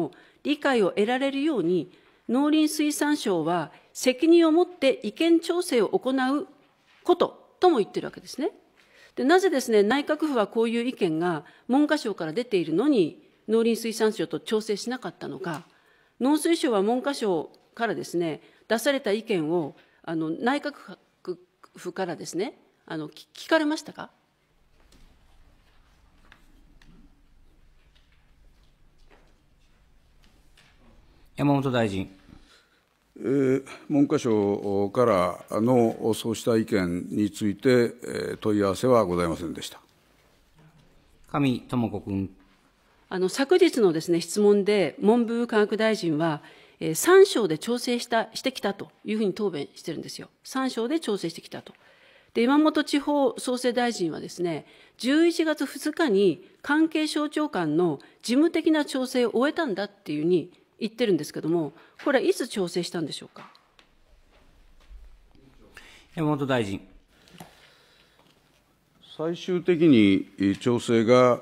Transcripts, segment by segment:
の理解を得られるように、農林水産省は責任を持って意見調整を行うこととも言ってるわけですね。でなぜですね、内閣府はこういう意見が文科省から出ているのに、農林水産省と調整しなかったのか、農水省は文科省からですね、出された意見を、あの内閣府からですね、あの聞かれましたか山本大臣。文科省からのそうした意見について、問い合わせはございませんでした。上智子君。あの昨日のですね質問で、文部科学大臣は、えー、3省で調整したしてきたというふうに答弁してるんですよ、3省で調整してきたと。で山本地方創生大臣はですね、11月2日に関係省庁間の事務的な調整を終えたんだっていうふうに言ってるんですけども、これ、いつ調整したんでしょうか。山本大臣。最終的に調整が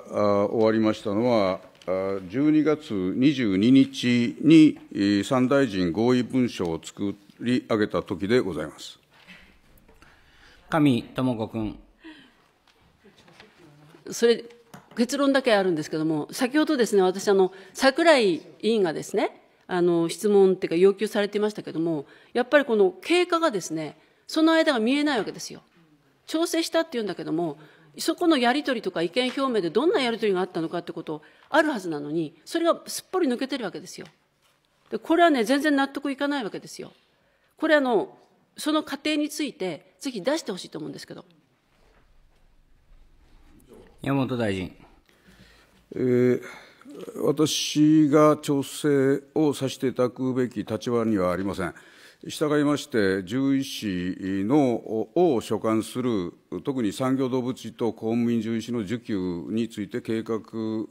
終わりましたのは、12月22日に3大臣合意文書を作り上げたときでございます。上智子君。それ結論だけあるんですけども、先ほどですね、私、あの、桜井委員がですね、あの、質問っていうか要求されていましたけども、やっぱりこの経過がですね、その間が見えないわけですよ。調整したっていうんだけども、そこのやり取りとか意見表明でどんなやり取りがあったのかってことあるはずなのに、それがすっぽり抜けてるわけですよ。で、これはね、全然納得いかないわけですよ。これあの、その過程について、ぜひ出してほしいと思うんですけど。山本大臣。私が調整をさせていただくべき立場にはありません。従いまして、獣医師のを所管する、特に産業動物医と公務員獣医師の受給について計画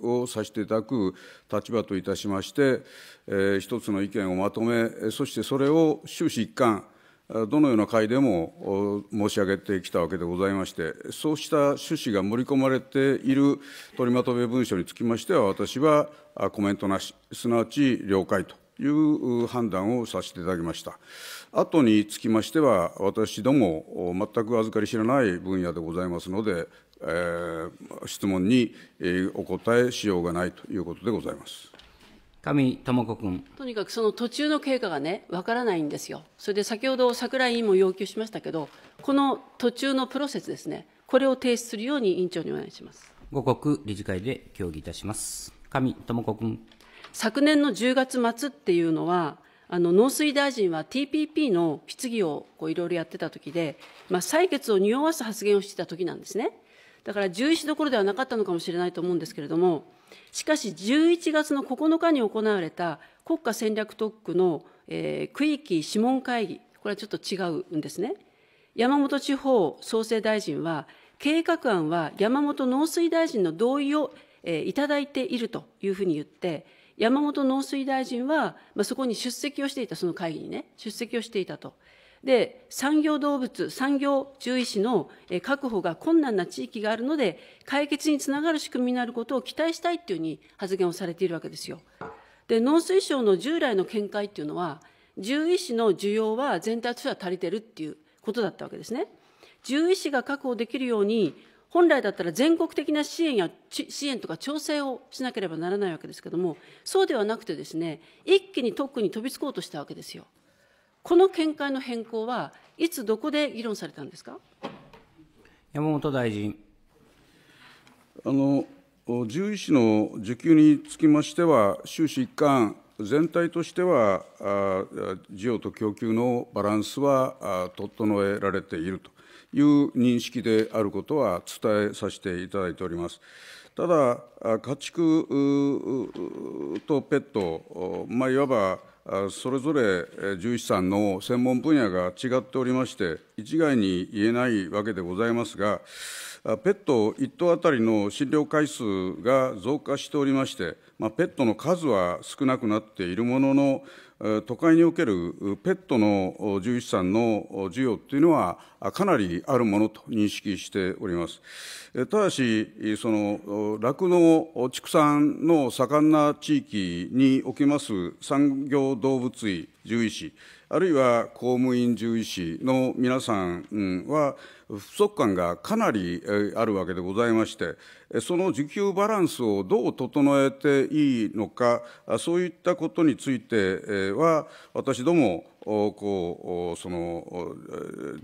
をさせていただく立場といたしまして、えー、一つの意見をまとめ、そしてそれを終始一貫、どのような会でも申し上げてきたわけでございまして、そうした趣旨が盛り込まれている取りまとめ文書につきましては、私はコメントなし、すなわち了解という判断をさせていただきました。後につきましては、私ども、全く預かり知らない分野でございますので、えー、質問にお答えしようがないということでございます。上智子君。とにかくその途中の経過がね、わからないんですよ。それで先ほど櫻井委員も要求しましたけど、この途中のプロセスですね、これを提出するように委員長にお願いします。五国理事会で協議いたします。上智子君。昨年の10月末っていうのは、あの農水大臣は TPP の質疑をいろいろやってた時で、まあ、採決を匂わす発言をしてた時なんですね。だから、重視どころではなかったのかもしれないと思うんですけれども、しかし11月の9日に行われた国家戦略特区の、えー、区域諮問会議、これはちょっと違うんですね。山本地方創生大臣は、計画案は山本農水大臣の同意を、えー、いただいているというふうに言って、山本農水大臣は、まあ、そこに出席をしていた、その会議にね、出席をしていたと。で、産業動物、産業獣医師の確保が困難な地域があるので、解決につながる仕組みになることを期待したいというふうに発言をされているわけですよ。で、農水省の従来の見解っていうのは、獣医師の需要は全体としては足りてるっていうことだったわけですね。獣医師が確保できるように、本来だったら全国的な支援や支援とか調整をしなければならないわけですけども、そうではなくてですね、一気に特区に飛びつこうとしたわけですよ。この見解の変更はいつどこで議論されたんですか山本大臣。あの獣医師の受給につきましては、終始一貫、全体としては、需要と供給のバランスは整えられているという認識であることは伝えさせていただいております。ただ、家畜とペット、まあ、いわばそれぞれ獣医師さんの専門分野が違っておりまして、一概に言えないわけでございますが、ペット1頭当たりの診療回数が増加しておりまして、まあ、ペットの数は少なくなっているものの、都会におけるペットの獣医師さんの需要というのは、かなりあるものと認識しております。ただし、その酪農、畜産の盛んな地域におきます産業動物医獣医師、あるいは公務員獣医師の皆さんは、不足感がかなりあるわけでございまして、その需給バランスをどう整えていいのか、そういったことについては、私ども、こうその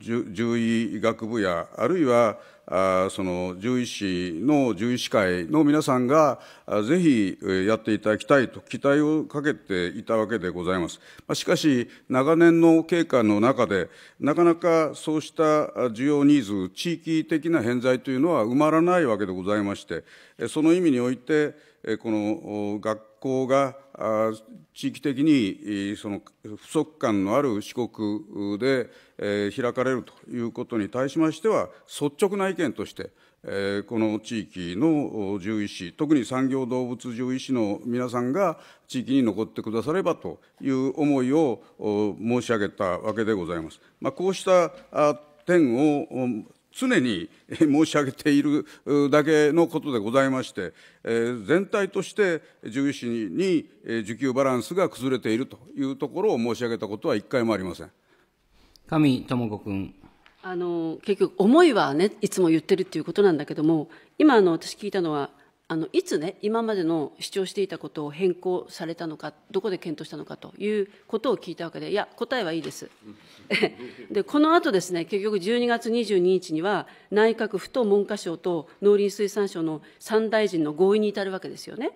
獣医学部やあるいはあその獣医師の獣医師会の皆さんがぜひやっていただきたいと期待をかけていたわけでございます。ましかし長年の経過の中でなかなかそうした需要ニーズ地域的な偏在というのは埋まらないわけでございましてその意味においてこの学校が地域的にその不足感のある四国で開かれるということに対しましては、率直な意見として、この地域の獣医師、特に産業動物獣医師の皆さんが地域に残ってくださればという思いを申し上げたわけでございます。まあ、こうした点を常に申し上げているだけのことでございまして、全体として獣医師に需給バランスが崩れているというところを申し上げたことは一回もありません。上智子君。あの、結局、思いはね、いつも言ってるっていうことなんだけども、今、あの、私聞いたのは、あのいつね今までの主張していたことを変更されたのかどこで検討したのかということを聞いたわけでいや答えはいいです でこのあとですね結局12月22日には内閣府と文科省と農林水産省の3大臣の合意に至るわけですよね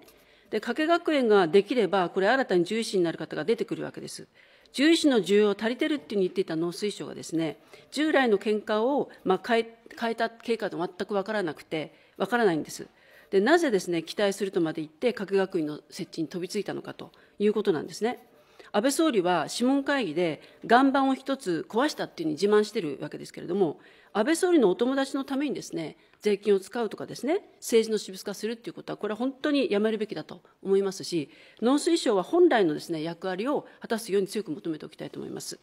で加計学園ができればこれ新たに獣医師になる方が出てくるわけです獣医師の需要足りてるっていうに言っていた農水省がですね従来の見解をまあ変え変えた経過と全く分からなくて分からないんですでなぜですね期待するとまで言って核学院の設置に飛びついたのかということなんですね。安倍総理は諮問会議で岩盤を一つ壊したっていうふうに自慢してるわけですけれども、安倍総理のお友達のためにですね、税金を使うとかですね、政治の私物化するっていうことは、これは本当にやめるべきだと思いますし、農水省は本来のですね、役割を果たすように強く求めておきたいと思います。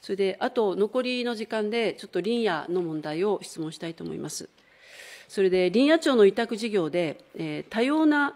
それで、あと残りの時間で、ちょっと林野の問題を質問したいと思います。それで林野庁の委託事業で、多様な